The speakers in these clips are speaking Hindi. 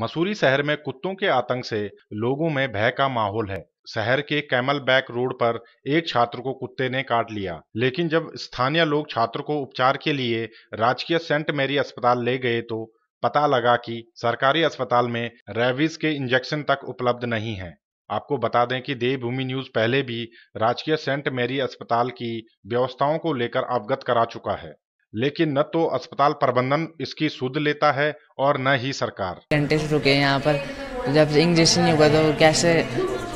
मसूरी शहर में कुत्तों के आतंक से लोगों में भय का माहौल है शहर के कैमल बैक रोड पर एक छात्र को कुत्ते ने काट लिया लेकिन जब स्थानीय लोग छात्र को उपचार के लिए राजकीय सेंट मेरी अस्पताल ले गए तो पता लगा कि सरकारी अस्पताल में रेविज के इंजेक्शन तक उपलब्ध नहीं है आपको बता दें कि देवभूमि न्यूज पहले भी राजकीय सेंट मेरी अस्पताल की व्यवस्थाओं को लेकर अवगत करा चुका है लेकिन न तो अस्पताल प्रबंधन इसकी सुध लेता है और न ही सरकार डेंटिस्ट रुके यहाँ पर जब इंजेक्शन नहीं होगा तो कैसे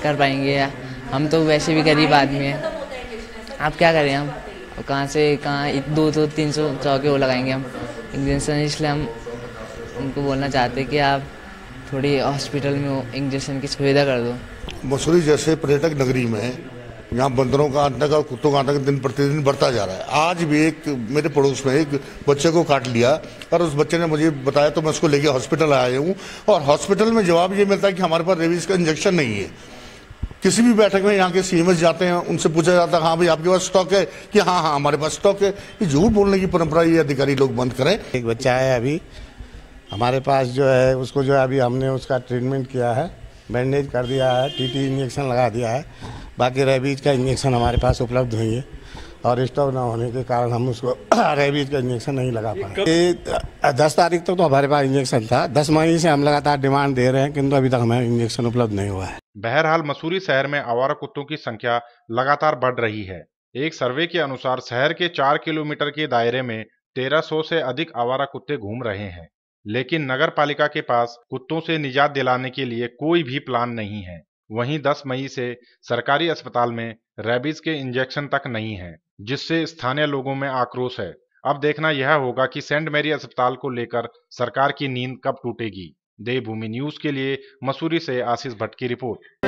कर पाएंगे हम तो वैसे भी गरीब आदमी हैं आप क्या करें हम कहाँ से कहाँ दो दो तीन सौ चौके वो लगाएंगे हम इंजेक्शन इसलिए हम उनको बोलना चाहते हैं कि आप थोड़ी हॉस्पिटल में इंजेक्शन की सुविधा कर दो मसूरी जैसे पर्यटक नगरी में यहाँ बंदरों का आतंक और कुत्तों का आतंक दिन प्रतिदिन बढ़ता जा रहा है आज भी एक मेरे पड़ोस में एक बच्चे को काट लिया और उस बच्चे ने मुझे बताया तो मैं उसको लेके हॉस्पिटल आया हूँ और हॉस्पिटल में जवाब ये मिलता है कि हमारे पास रेबीज़ का इंजेक्शन नहीं है किसी भी बैठक में यहाँ के सीएमएस जाते हैं उनसे पूछा जाता है हाँ भाई आपके पास स्टॉक है कि हाँ हाँ हमारे पास स्टॉक है ये झूठ बोलने की परंपरा ये अधिकारी लोग बंद करें एक बच्चा है अभी हमारे पास जो है उसको जो है अभी हमने उसका ट्रीटमेंट किया है बैंडेज कर दिया है टीटी इंजेक्शन लगा दिया है बाकी रेबीज का इंजेक्शन हमारे पास उपलब्ध हुई है और स्टॉक ना होने के कारण हम उसको रेबीज का इंजेक्शन नहीं लगा पाए दस तारीख तक तो, हमारे पास इंजेक्शन था दस महीने से हम लगातार डिमांड दे रहे हैं किंतु अभी तक हमें इंजेक्शन उपलब्ध नहीं हुआ है बहरहाल मसूरी शहर में आवारा कुत्तों की संख्या लगातार बढ़ रही है एक सर्वे के अनुसार शहर के चार किलोमीटर के दायरे में तेरह से अधिक आवारा कुत्ते घूम रहे हैं लेकिन नगर पालिका के पास कुत्तों से निजात दिलाने के लिए कोई भी प्लान नहीं है वहीं 10 मई से सरकारी अस्पताल में रेबीज के इंजेक्शन तक नहीं है जिससे स्थानीय लोगों में आक्रोश है अब देखना यह होगा कि सेंट मेरी अस्पताल को लेकर सरकार की नींद कब टूटेगी देवभूमि न्यूज के लिए मसूरी से आशीष भट्ट की रिपोर्ट